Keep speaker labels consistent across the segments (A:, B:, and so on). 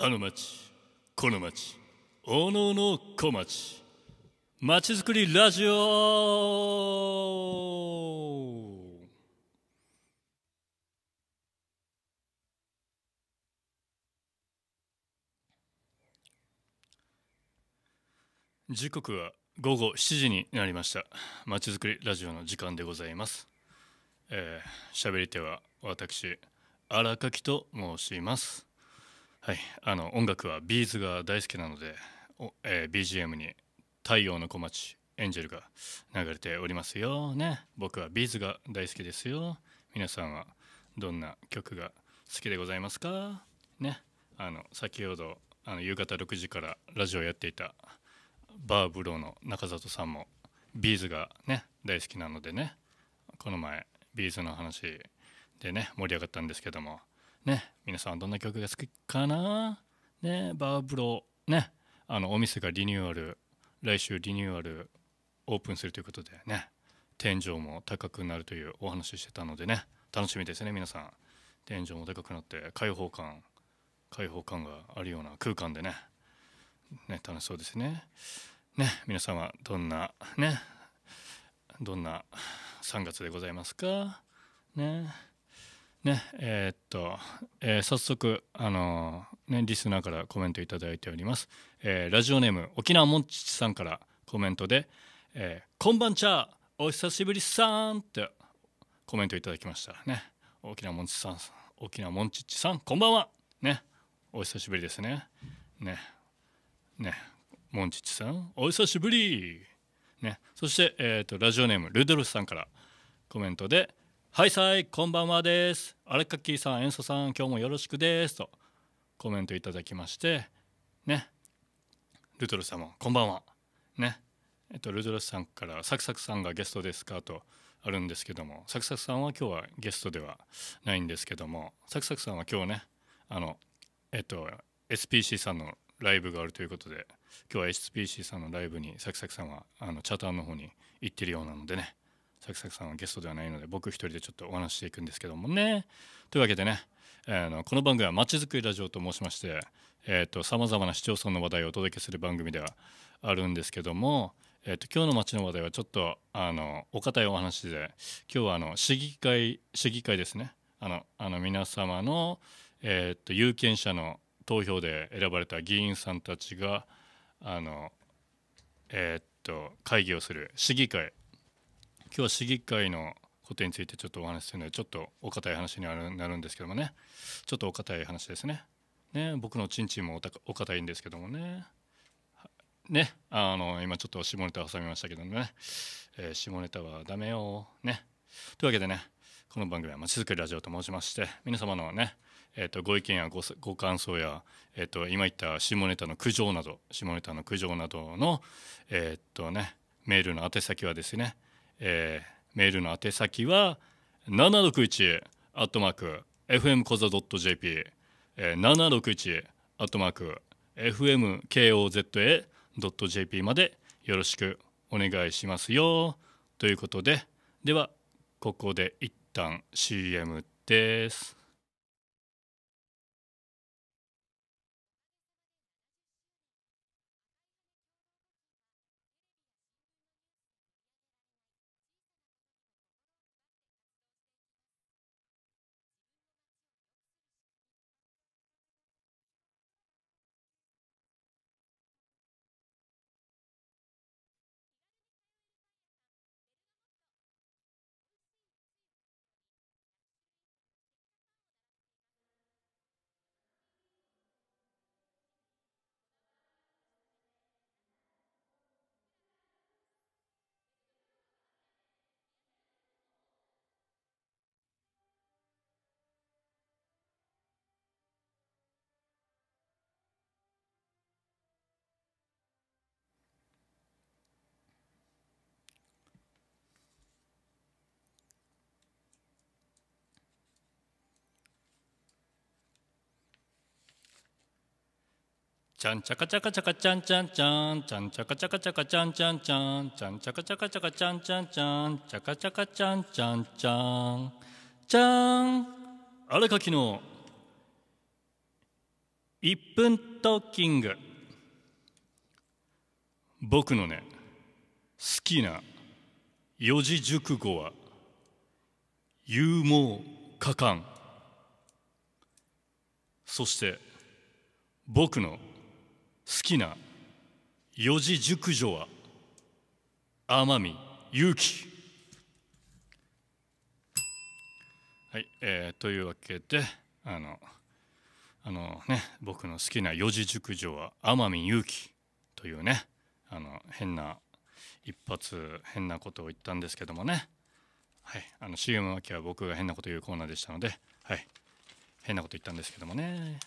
A: あの町この町おのの小町まちづくりラジオ時刻は午後7時になりましたまちづくりラジオの時間でございますえー、喋り手は私荒垣と申しますはいあの音楽はビーズが大好きなので、えー、BGM に「太陽の小町」エンジェルが流れておりますよね僕はビーズが大好きですよ皆さんはどんな曲が好きでございますかねあの先ほどあの夕方6時からラジオやっていたバーブローの中里さんもビーズがね大好きなのでねこの前ビーズの話でね盛り上がったんですけどもね、皆さんどんな曲が好きかなね、バーブロね、あのお店がリニューアル、来週リニューアルオープンするということでね、天井も高くなるというお話してたのでね、楽しみですね、皆さん。天井も高くなって、開放感、開放感があるような空間でね、ね、楽しそうですね。ね、皆さんはどんな、ね、どんな3月でございますか
B: ね。ね
A: えー、っと、えー、早速あのー、ねリスナーからコメント頂いております、えラジオネーム沖縄もんちちさんからコメントで、えこんばんちゃお久しぶりさんってコメントいただきましたね沖縄もんちさん沖縄もんちちさんこんばんはねお久しぶりですねねねもんちちさんお久しぶりねそしてえっとラジオネームルドルフさんからコメントで「はいさいこんばんはですアレカキーさん演奏さん今日もよろしくですとコメントいただきましてねルトルさんもこんばんはねえっとルトルさんからサクサクさんがゲストですかとあるんですけどもサクサクさんは今日はゲストではないんですけどもサクサクさんは今日ねあのえっと SPC さんのライブがあるということで今日は SPC さんのライブにサクサクさんはあのチャーターの方に行ってるようなのでねサクサクさんはゲストではないので僕一人でちょっとお話していくんですけどもねというわけでねあのこの番組はまちづくりラジオと申しましてさまざまな市町村の話題をお届けする番組ではあるんですけども、えー、と今日の町の話題はちょっとあのお堅いお話で今日はあの市議会市議会ですねあのあの皆様の、えー、と有権者の投票で選ばれた議員さんたちがあの、えー、と会議をする市議会今日は市議会のことについてちょっとお話しするのでちょっとお堅い話になるんですけどもねちょっとお堅い話ですねね僕のちんちんもお堅いんですけどもねねあの今ちょっと下ネタ挟みましたけどね、えー、下ネタはダメよねというわけでねこの番組はまちづくりラジオと申しまして皆様のねえー、とご意見やご感想や、えー、と今言った下ネタの苦情など下ネタの苦情などの、えーとね、メールの宛先はですねえー、メールの宛先は761アットマーク FM コザ .jp、761アットマーク FMKOZA.jp までよろしくお願いしますよということでではここで一旦 CM です。ちゃんちゃかちゃかちゃかちゃんちゃんちゃんちゃんちゃかちゃかちゃかちゃんちゃんちゃんちゃんちゃかちゃかちゃかちゃんちゃんちゃんチャかちゃかちゃんちゃんちゃんチャンあれか昨日1分トッキング僕のね好きな四字熟語は勇猛果敢そして僕の「きな四字熟女は天海祐希はい、えー、というわけであのあのね僕の好きな四字熟女は天海祐希というねあの変な一発変なことを言ったんですけどもねはいあの CM 明けは僕が変なこと言うコーナーでしたのではい変なこと言ったんですけどもね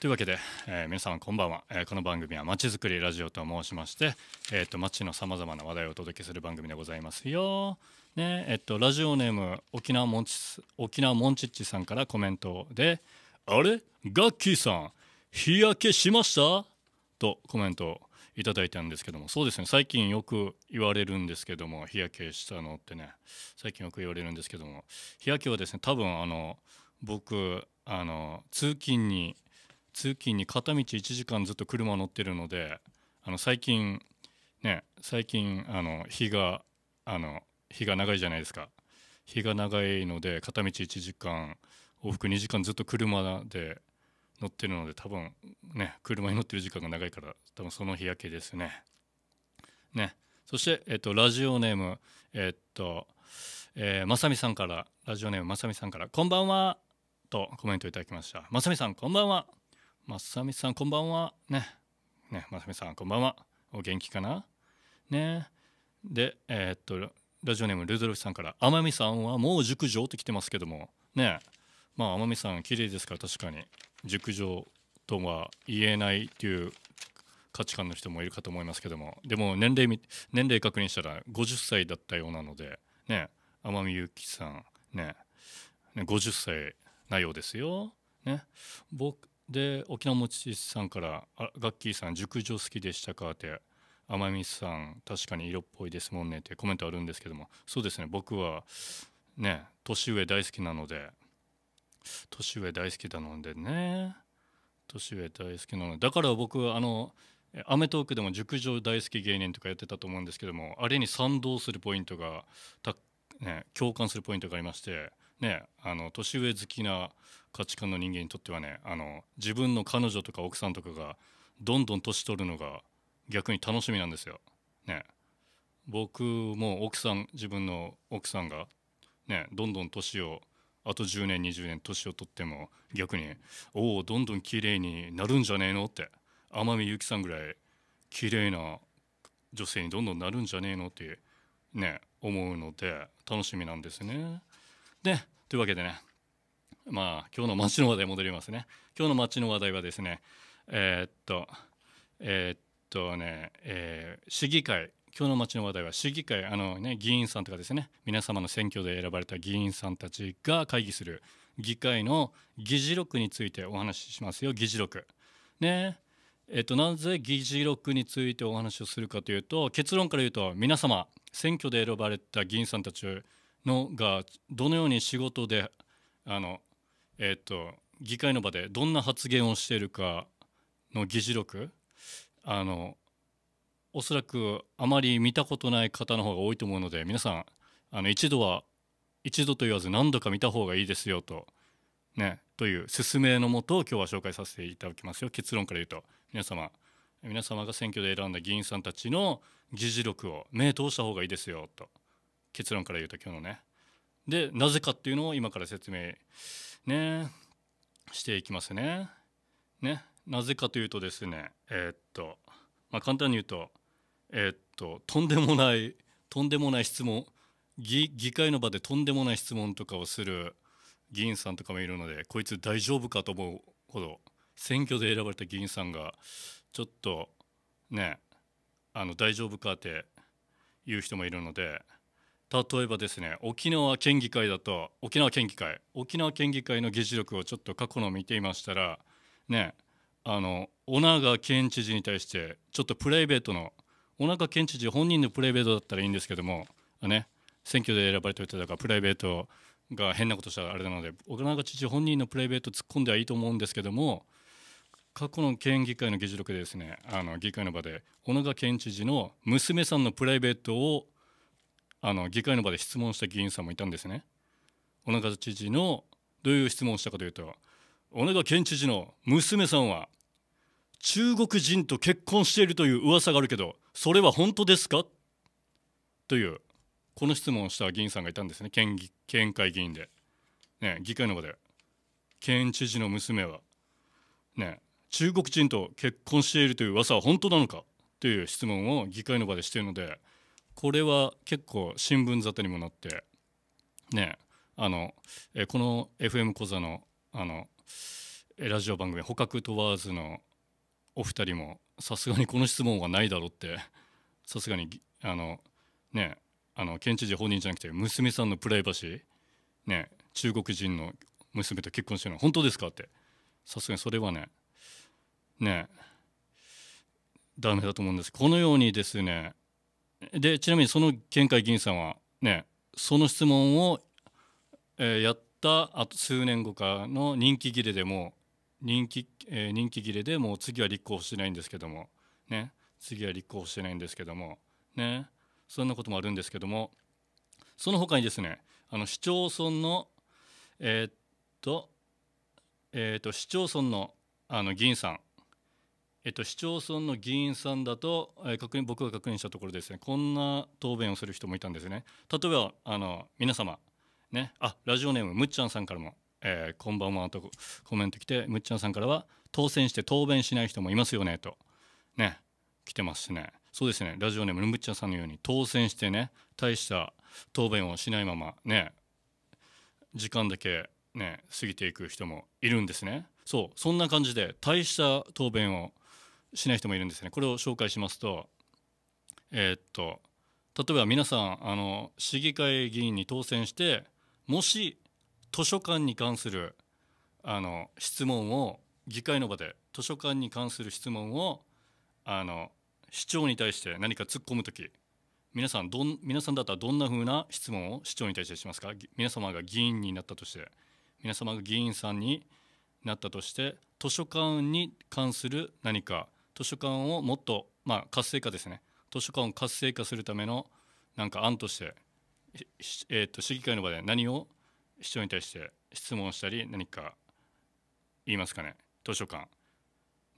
A: というわけで、えー、皆んこんばんは、えー、この番組はまちづくりラジオと申しまして、えーと、街のさまざまな話題をお届けする番組でございますよ、ねえっと、とラジオネーム沖縄モンチ沖縄モンチッチさんからコメントで「あれガッキーさん日焼けしました?」とコメントをいただいたんですけどもそうですね最近よく言われるんですけども日焼けしたのってね最近よく言われるんですけども日焼けはですね多分あの僕あの通勤に通勤に片道1時間ずっと車乗ってるのであの最近ね最近あの日があの日が長いじゃないですか日が長いので片道1時間往復2時間ずっと車で乗ってるので多分ね車に乗ってる時間が長いから多分その日焼けですね。ねそして、えっと、ラジオネームえっと、えまさみさんからラジオネームまさみさんから「こんばんは」とコメントいただきました。まさみさんこんばんはまさみさんこんばんはねねまさみさんこんばんはお元気かなねでえー、っとラジオネームルドルフさんから「天海さんはもう熟女」って来てますけどもねまあ天海さん綺麗ですから確かに熟女とは言えないっていう価値観の人もいるかと思いますけどもでも年齢年齢確認したら50歳だったようなのでね天海祐希さんね50歳なようですよ。ね、僕で沖縄もちさんから「ガッキーさん熟女好きでしたか?」って「天海さん確かに色っぽいですもんね」ってコメントあるんですけどもそうですね僕はね年上大好きなので年上大好きなのでね年上大好きなのでだから僕あの『アメトーーク』でも熟女大好き芸人とかやってたと思うんですけどもあれに賛同するポイントがね、共感するポイントがありまして、ね、あの年上好きな価値観の人間にとってはねあの自分の彼女とか奥さんとかがどんどん年取るのが逆に楽しみなんですよ。ね、僕も奥さん自分の奥さんが、ね、どんどん年をあと10年20年年を取っても逆に「おおどんどん綺麗になるんじゃねえの?」って天海祐希さんぐらい綺麗な女性にどんどんなるんじゃねえのってね思うので楽しみなんですね。でというわけでねまあ、今日の街の話題戻りますね。今日の街の話題はですね、えー、っと、えー、っとね、えー、市議会、今日の街の話題は市議会、あのね、議員さんとかですね、皆様の選挙で選ばれた議員さんたちが会議する議会の議事録についてお話ししますよ、議事録。ね。えっと、なぜ議事録についてお話をするかというと結論から言うと皆様選挙で選ばれた議員さんたちのがどのように仕事であのえっ、ー、と議会の場でどんな発言をしているかの議事録あのおそらくあまり見たことない方の方が多いと思うので皆さんあの一度は一度と言わず何度か見た方がいいですよとねという勧めのもとを今日は紹介させていただきますよ結論から言うと皆様皆様が選挙で選んだ議員さんたちの議事録を目通した方がいいですよと結論から言うと今日のねでなぜかっていうのを今から説明ねしていきますね。ねなぜかというとですねえー、っとまあ簡単に言うとえー、っととんでもないとんでもない質問議議会の場でとんでもない質問とかをする議員さんとかもいるのでこいつ大丈夫かと思うほど選挙で選ばれた議員さんがちょっとねあの大丈夫かっていう人もいるので例えばですね沖縄県議会だと沖縄県議会沖縄県議会の議事録をちょっと過去の見ていましたらねあの小長県知事に対してちょっとプライベートの小長県知事本人のプライベートだったらいいんですけどもね選挙で選ばれておいただからプライベートが変なことしたらあれなので小長知事本人のプライベート突っ込んではいいと思うんですけども過去の県議会の議事録でですねあの議会の場で小長県知事の娘さんのプライベートをあの議会の場で質問した議員さんもいたんですね。小長知事のどういう質問をしたかというと尾長県知事の娘さんは中国人と結婚しているという噂があるけどそれは本当ですかというこの質問をした議員さんがいたんですね県議県会議員で、ね、議会の場で県知事の娘は、ね、中国人と結婚しているという噂は本当なのかという質問を議会の場でしているのでこれは結構新聞沙汰にもなってねあの、えこの FM 小座のあのラジオ番組「捕獲問わず」のお二人もさすがにこの質問はないだろうってさすがにあのねあの県知事本人じゃなくて娘さんのプライバシーね中国人の娘と結婚してるの本当ですかってさすがにそれはねねダメだと思うんですこのようにですねでちなみにその県会議員さんはねその質問を、えー、やったあと数年後かの任期切れでも任期,、えー、切れでもう次は立候補してないんですけどもね次は立候補してないんですけどもねそんなこともあるんですけどもその他にですねあの市町村のえー、っとえー、っと市町村のあの議員さんえっと、市町村の議員さんだと、えー、確認僕が確認したところですねこんな答弁をする人もいたんですね例えばあの皆様ねあラジオネームむっちゃんさんからも、えー、こんばんはとコメント来てむっちゃんさんからは当選して答弁しない人もいますよねとね来てますしねそうですねラジオネームむっちゃんさんのように当選してね大した答弁をしないままね時間だけね過ぎていく人もいるんですねそうそんな感じで大した答弁をしない人もいるんですねこれを紹介しますとえー、っと例えば皆さんあの市議会議員に当選してもし図書館に関するあの質問を議会の場で図書館に関する質問をあの市長に対して何か突っ込む時皆さんどん皆さんだったらどんなふうな質問を市長に対してしますか皆様が議員になったとして皆様が議員さんになったとして図書館に関する何か図書館をもっと、まあ、活性化ですね図書館を活性化するためのなんか案として、えー、と市議会の場で何を市長に対して質問したり何か言いますかね図書館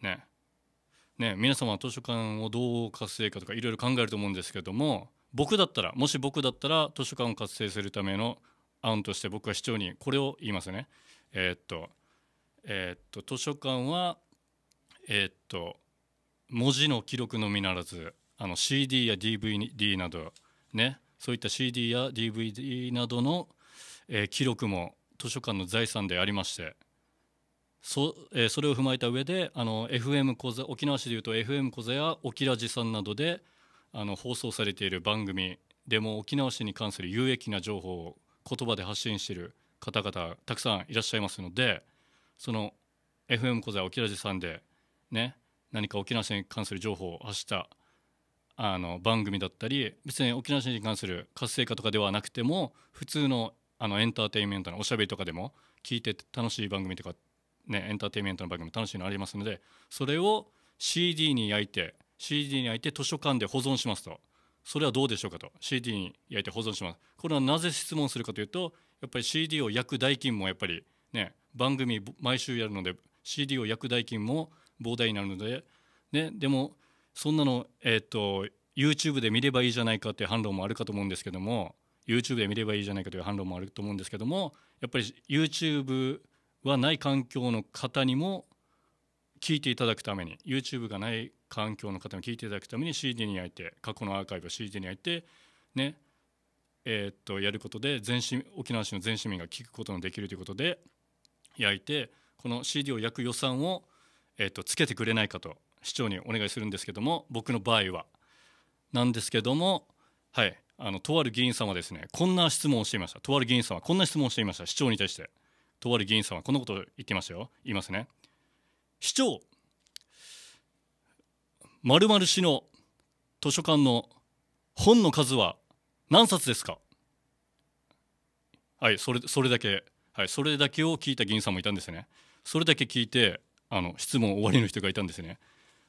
A: ねね皆様は図書館をどう活性化とかいろいろ考えると思うんですけども僕だったらもし僕だったら図書館を活性するための案として僕は市長にこれを言いますねえー、っとえー、っと図書館はえー、っと文字の記録のみならずあの CD や DVD などねそういった CD や DVD などの、えー、記録も図書館の財産でありましてそ,、えー、それを踏まえた上であの FM 小座沖縄市でいうと FM 小座や沖ラジさんなどであの放送されている番組でも沖縄市に関する有益な情報を言葉で発信している方々たくさんいらっしゃいますのでその FM 小座沖ラジさんでね何か沖縄戦に関する情報を発したあの番組だったり別に沖縄戦に関する活性化とかではなくても普通のあのエンターテインメントのおしゃべりとかでも聞いて楽しい番組とか、ね、エンターテインメントの番組も楽しいのありますのでそれを CD に焼いて CD に焼いて図書館で保存しますとそれはどうでしょうかと CD に焼いて保存しますこれはなぜ質問するかというとやっぱり CD を焼く代金もやっぱりね番組毎週やるので CD を焼く代金も膨大になるので、ね、でもそんなの、えーと、YouTube で見ればいいじゃないかっていう反論もあるかと思うんですけども YouTube で見ればいいじゃないかという反論もあると思うんですけどもやっぱり YouTube はない環境の方にも聞いていただくために YouTube がない環境の方に聞いていただくために CD に焼いて過去のアーカイブを CD に焼いてねえー、っとやることで全市沖縄市の全市民が聞くことのできるということで焼いてこの CD を焼く予算をえーと、つけてくれないかと市長にお願いするんですけども僕の場合はなんですけどもはいあのとある議員さんはですねこんな質問をしていましたとある議員さんはこんな質問をしていました市長に対してとある議員さんはこんなことを言ってましたよ言いますね市長まる市の図書館の本の数は何冊ですかはいそれそれだけはいそれだけを聞いた議員さんもいたんですねそれだけ聞いてあの質問終わりの人がいたんですね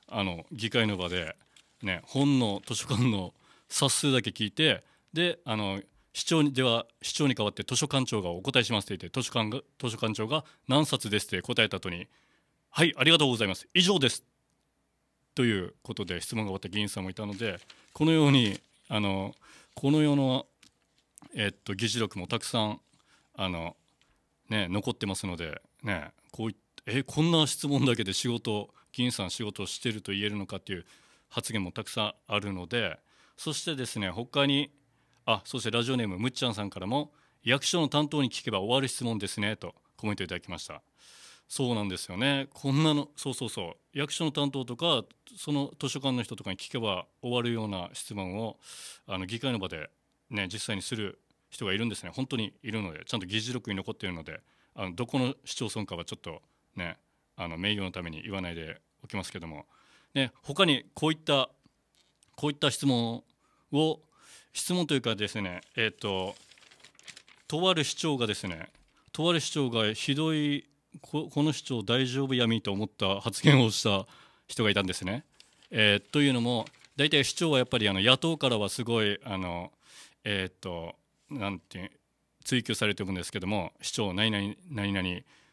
A: あの議会の場で、ね、本の図書館の冊数だけ聞いてであの市長にでは市長に代わって図書館長がお答えしますって言って図書館が図書館長が何冊ですって答えた後に「はいありがとうございます以上です」ということで質問が終わった議員さんもいたのでこのようにあのこの世の、えっと、議事録もたくさんあの、ね、残ってますので、ね、こういったえこんな質問だけで仕事議員さん仕事をしてると言えるのかっていう発言もたくさんあるのでそしてですね他にあそしてラジオネームむっちゃんさんからも役所の担当に聞けば終わる質問ですねとコメントいただきましたそうなんですよねこんなのそうそうそう役所の担当とかその図書館の人とかに聞けば終わるような質問をあの議会の場でね実際にする人がいるんですね本当にいるのでちゃんと議事録に残っているのであのどこの市町村かはちょっとねあの名誉のために言わないでおきますけども、ね、他にこういったこういった質問を質問というかですねえっ、ととある市長がですねとある市長がひどいこの市長大丈夫やみと思った発言をした人がいたんですね。えー、というのも大体市長はやっぱりあの野党からはすごいあのえっ、となんて追及されてるんですけども市長何々何々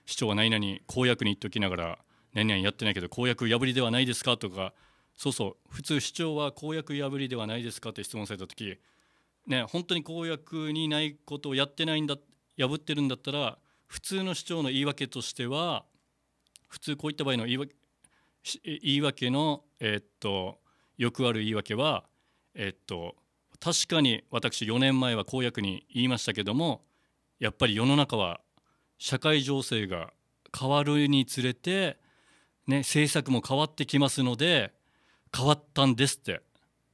A: 市長は何々公約に言っておきながら何々やってないけど公約破りではないですかとかそうそう普通市長は公約破りではないですかって質問された時ね本当に公約にないことをやってないんだ破ってるんだったら普通の市長の言い訳としては普通こういった場合の言い訳言い訳の、えー、っとよくある言い訳は、えー、っと確かに私4年前は公約に言いましたけどもやっぱり世の中は社会情勢が変わるにつれて、ね、政策も変わってきますので変わったんですって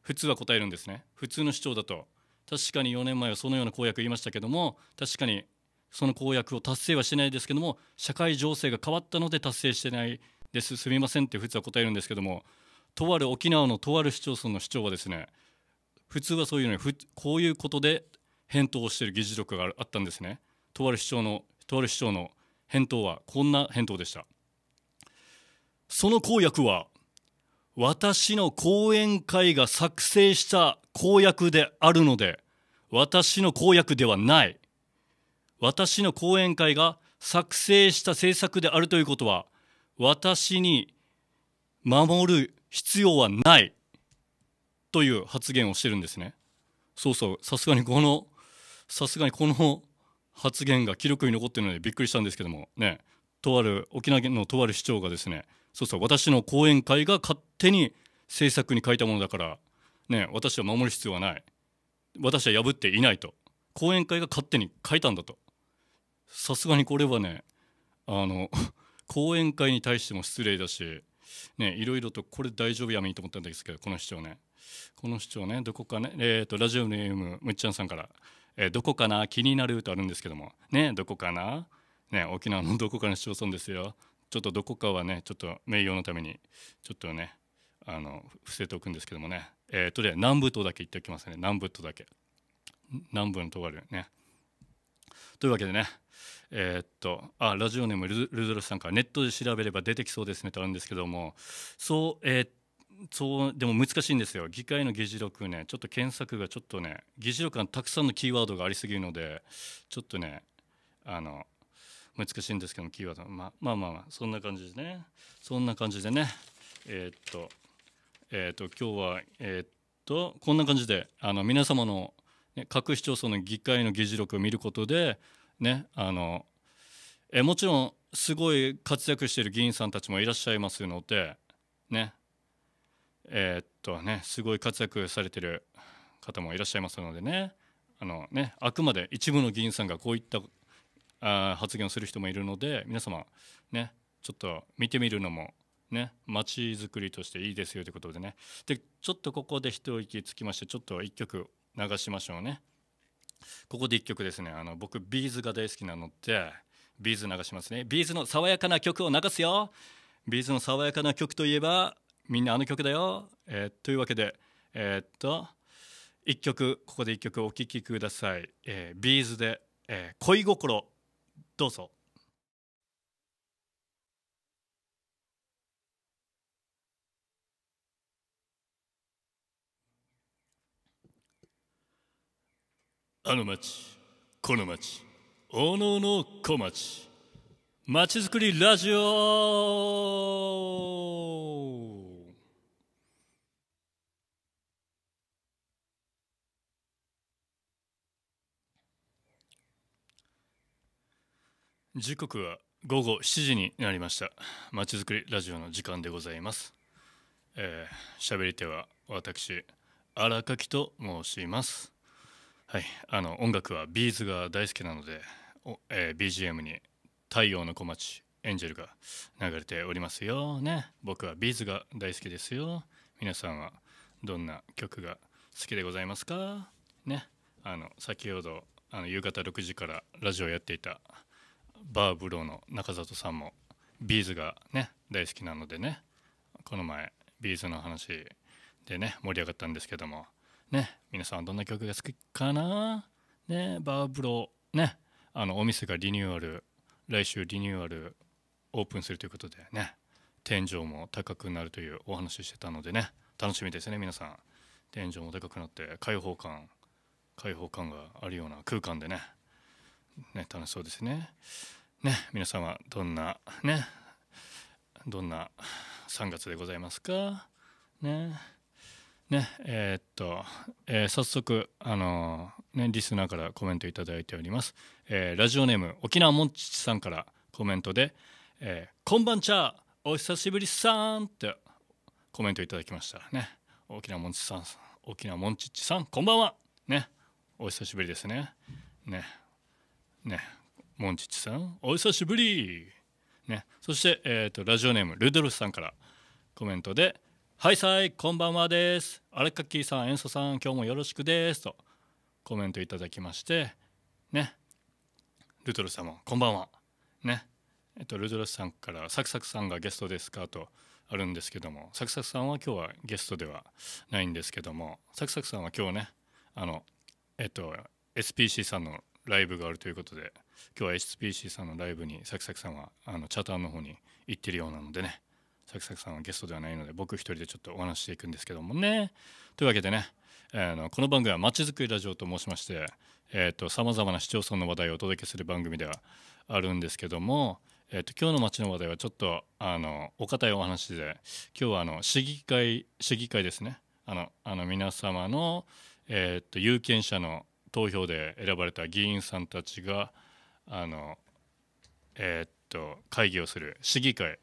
A: 普通は答えるんですね普通の市長だと確かに4年前はそのような公約言いましたけども確かにその公約を達成はしてないですけども社会情勢が変わったので達成してないですすみませんって普通は答えるんですけどもとある沖縄のとある市町村の市長はですね普通はそういうのにこういうことで返答をしている議事録があったんですねとある市長のとある市長の返答はこんな返答でしたその公約は私の後援会が作成した公約であるので私の公約ではない私の後援会が作成した政策であるということは私に守る必要はないという発言をしてるんですね。そうそうさすがにこのさすがにこの発言が記録に残っているのでびっくりしたんですけどもねとある沖縄県のとある市長がですねそうそう私の講演会が勝手に政策に書いたものだからね私は守る必要はない私は破っていないと講演会が勝手に書いたんだとさすがにこれはねあの 講演会に対しても失礼だしねいろいろとこれ大丈夫やめにと思ったんですけどこの市長ねこの市長ねどこかねえー、とラジオネームむっちゃんさんからえー、どこかな気になるとあるんですけどもねどこかな、ね、沖縄のどこかの市町村ですよちょっとどこかはねちょっと名誉のためにちょっとねあの伏せておくんですけどもね、えー、とりあえず南部島だけ言っておきますね南部島だけ南部のとあるねというわけでねえー、っとあラジオネームルルドルフさんからネットで調べれば出てきそうですねとあるんですけどもそうえー、っそうでも難しいんですよ議会の議事録ねちょっと検索がちょっとね議事録がたくさんのキーワードがありすぎるのでちょっとねあの難しいんですけどキーワード、ま、まあまあまあそんな感じですねそんな感じでねえー、っとえー、っと今日はえー、っとこんな感じであの皆様の、ね、各市町村の議会の議事録を見ることでねあのえもちろんすごい活躍している議員さんたちもいらっしゃいますのでねえー、っとねすごい活躍されてる方もいらっしゃいますのでねあのねあくまで一部の議員さんがこういったあ発言をする人もいるので皆様ねちょっと見てみるのもね街づくりとしていいですよということでねでちょっとここで一息つきましてちょっと1曲流しましょうねここで1曲ですねあの僕ビーズが大好きなのでビーズ流しますねビーズの爽やかな曲を流すよビーズの爽やかな曲といえばみんなあの曲だよ、えー、というわけでえー、っと一曲ここで1曲お聴きください、えー、ビーズで、えー、恋心どうぞ。あの町この町おのおの小町町づくりラジオ時刻は午後7時になりましたまちづくりラジオの時間でございますえー、喋り手は私荒垣と申しますはいあの音楽はビーズが大好きなので、えー、BGM に「太陽の小町」エンジェルが流れておりますよね僕はビーズが大好きですよ皆さんはどんな曲が好きでございますかねあの先ほどあの夕方6時からラジオやっていたバーブローの中里さんもビーズがね大好きなのでねこの前ビーズの話でね盛り上がったんですけどもね皆さんどんな曲が好きかなねバーブローねあのお店がリニューアル来週リニューアルオープンするということでね天井も高くなるというお話してたのでね楽しみですね皆さん天井も高くなって開放感開放感があるような空間でねね、楽しそうですね。ね、皆さんはどんな、ね、どんな3月でございますかね。ね、えー、っと、えー、早速、あのー、ね、リスナーからコメントいただいております。えラジオネーム、沖縄もんちちさんからコメントで、えこんばんちゃお久しぶりさんってコメントいただきましたね。沖縄もんちさん、沖縄もんちさん、こんばんは。ね、お久しぶりですね。ね。ね、モンチッチさん、お久しぶり。ね、そして、えーと、ラジオネームルドルフさんからコメントで「はいさいこんばんはですアレカッキーさん演奏さん今日もよろしくです」とコメントいただきましてねルドルフさんも「こんばんは」ねえっ、ー、とルドルフさんから「サクサクさんがゲストですか?」とあるんですけどもサクサクさんは今日はゲストではないんですけどもサクサクさんは今日ねあのえっ、と SPC さんのライブがあるということで今日は HPC さんのライブにサクサクさんはあのチャーターの方に行ってるようなのでねサクサクさんはゲストではないので僕一人でちょっとお話していくんですけどもねというわけでね、えー、のこの番組はまちづくりラジオと申しましてさまざまな市町村の話題をお届けする番組ではあるんですけども、えーと、今日の街の話題はちょっとあのお堅いお話で今日はあの市議会市議会ですねあのあの皆様の、えーと有権者の投票で選ばれた議員さんたちがあの、えー、っと会議をする市議会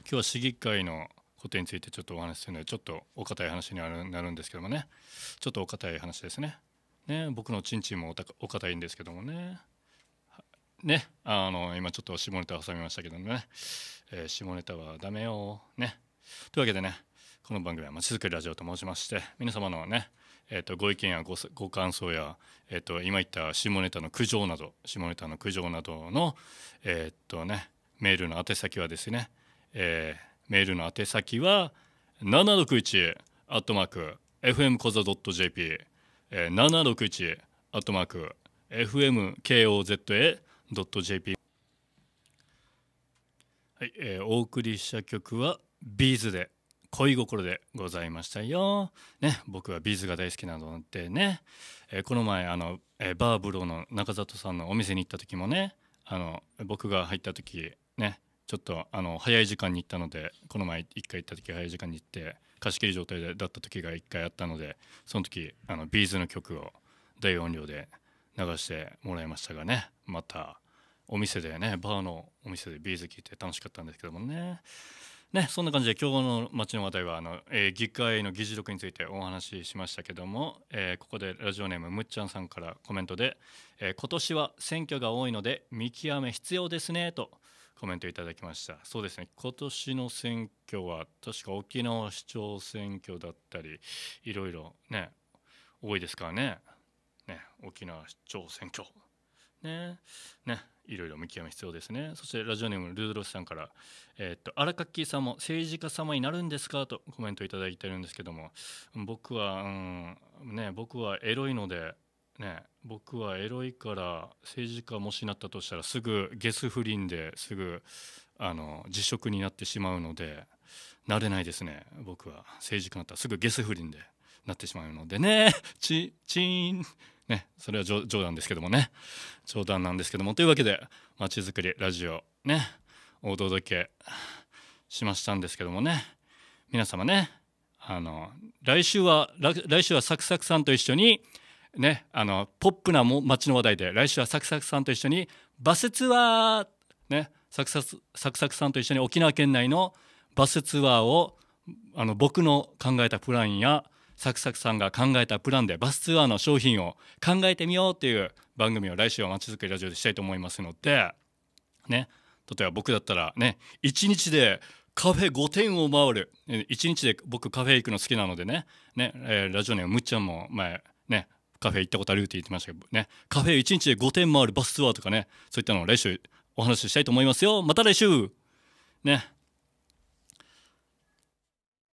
A: 今日は市議会のことについてちょっとお話しするのでちょっとお堅い話になるんですけどもねちょっとお堅い話ですね。ね僕のちんちんもお堅いんですけどもね。ね、あの今ちょっと下ネタ挟みましたけどね、えー、下ネタはダメよ。ね。というわけでね、この番組はまちづくりラジオと申しまして、皆様のね、えーと、ご意見やごご感想や、えーと、今言った下ネタの苦情など下ネタの苦情などの、えーとね、メールの宛先はですね、えー、メールの宛先は761アットマーク FM コザ .jp、えー、761アットマーク FMKOZA.jp はい、えー、お送りした曲は「ビーズで「恋心でございましたよ。ね、僕はビーズが大好きなのでね、えー、この前あの、えー、バーブローの中里さんのお店に行った時もね、あの僕が入った時ね、ちょっとあの早い時間に行ったので、この前一回行った時早い時間に行って貸し切り状態でだった時が一回あったので、その時あのビーズの曲を大音量で流してもらいましたがね、また。お店でねバーのお店でビーズ聴いて楽しかったんですけどもねね、そんな感じで今日の街の話題はあの、えー、議会の議事録についてお話ししましたけども、えー、ここでラジオネームむっちゃんさんからコメントで、えー、今年は選挙が多いので見極め必要ですねとコメントいただきましたそうですね今年の選挙は確か沖縄市長選挙だったりいろいろね多いですからねね沖縄市長選挙ね。ね。いろいろ見極め必要ですね。そしてラジオネームルードロスさんから、えー、っと、荒垣さんも政治家様になるんですかとコメントいただいてるんですけども、僕は、うん、ね、僕はエロいので、ね、僕はエロいから政治家もしなったとしたらすぐゲス不倫ですぐあの辞職になってしまうのでなれないですね僕は政治家になったらすぐゲス不倫でなってしまうのでねちちーね、それは冗談ですけどもね冗談なんですけどもというわけでまちづくりラジオねお届けしましたんですけどもね皆様ねあの来週は来週はサクサクさんと一緒にねあのポップな街の話題で来週はサクサクさんと一緒にバスツアーねサクサクサクサクさんと一緒に沖縄県内のバスツアーをあの僕の考えたプランやサクサクさんが考えたプランでバスツアーの商品を考えてみようっていう番組を来週はまちづくりラジオでしたいと思いますのでね例えば僕だったらね1日でカフェ5点を回る1日で僕カフェ行くの好きなのでねね、えー、ラジオネームむっちゃんも前ねカフェ行ったことあるって言ってましたけどねカフェ1日で5点回るバスツアーとかねそういったのを来週お話ししたいと思いますよまた来週
B: ね